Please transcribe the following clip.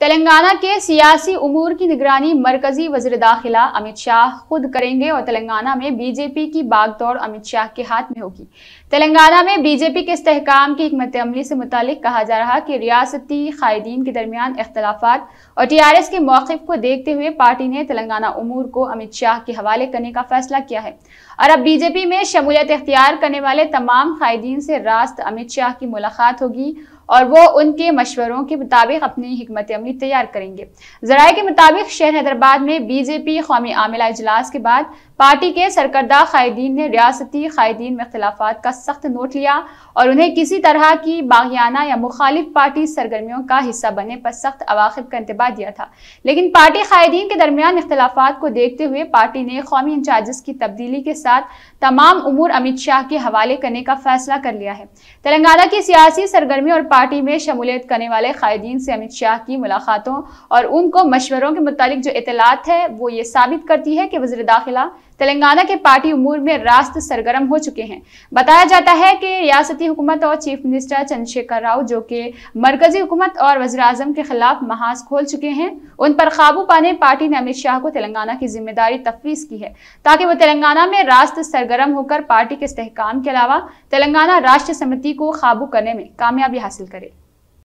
तेलंगाना के सियासी उमूर की निगरानी मरकजी वजर दाखिला अमित शाह खुद करेंगे और तेलंगाना में बीजेपी की बागदौड़ अमित शाह के हाथ में होगी तेलंगाना में बीजेपी के इसकाम की हमत अमली से मुतल कहा जा रहा कि रियासती कायदीन के दरमियान अख्तलाफा और टी आर एस के मौक़ को देखते हुए पार्टी ने तेलंगाना उमूर को अमित शाह के हवाले करने का फैसला किया है और अब बीजेपी में शमूलियत इख्तियार करने वाले तमाम कायदीन से रास्त अमित शाह की मुलाकात होगी और वो उनके मशवरों के मुताबिक अपनी हमत अमली तैयार करेंगे जराये के मुताबिक शहर हैदराबाद में बीजेपी कौमी आमिला इजलास के बाद पार्टी के सरकर्दा कायदीन ने रियाती कायदीन में अख्तिलाफ़ का सख्त नोट लिया और उन्हें किसी तरह की बागियाना या मुखालिफ पार्टी सरगर्मियों का हिस्सा बनने पर सख्त अवाखब का इंतबा दिया था लेकिन पार्टी कायदीन के दरमियान अख्तिलाफ़ को देखते हुए पार्टी ने कौमी इंचार्जस की तब्दीली के साथ तमाम उमूर अमित शाह के हवाले करने का फैसला कर लिया है तेलंगाना की सियासी सरगर्मी और पार्टी में शमूलियत करने वाले कायदीन से अमित शाह की मुलाकातों और उनको मशवरों के मुतालिक जो इतलात है वो ये साबित करती है कि वजी दाखिला तेलंगाना के पार्टी उमूर में रास्त सरगर्म हो चुके हैं बताया जाता है कि रियासती हुकूमत और चीफ मिनिस्टर चंद्रशेखर राव जो कि मरकजी हुकूमत और अजम के खिलाफ महाज खोल चुके हैं उन पर काबू पाने पार्टी ने अमित शाह को तेलंगाना की जिम्मेदारी तफवीज की है ताकि वो तेलंगाना में रास्त सरगर्म होकर पार्टी के इसकाम के अलावा तेलंगाना राष्ट्र समिति को काबू करने में कामयाबी हासिल करे